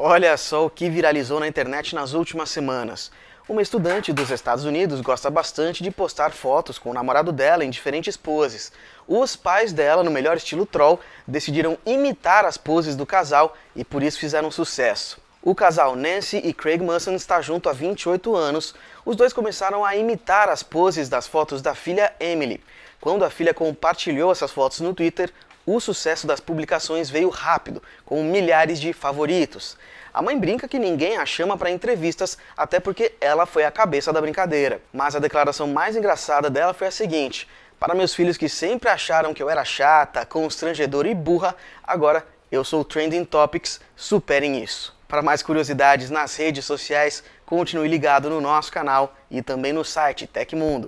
Olha só o que viralizou na internet nas últimas semanas. Uma estudante dos Estados Unidos gosta bastante de postar fotos com o namorado dela em diferentes poses. Os pais dela, no melhor estilo troll, decidiram imitar as poses do casal e por isso fizeram sucesso. O casal Nancy e Craig Manson está junto há 28 anos. Os dois começaram a imitar as poses das fotos da filha Emily. Quando a filha compartilhou essas fotos no Twitter, o sucesso das publicações veio rápido, com milhares de favoritos. A mãe brinca que ninguém a chama para entrevistas, até porque ela foi a cabeça da brincadeira. Mas a declaração mais engraçada dela foi a seguinte: Para meus filhos que sempre acharam que eu era chata, constrangedora e burra, agora eu sou Trending Topics, superem isso. Para mais curiosidades nas redes sociais, continue ligado no nosso canal e também no site Tecmundo.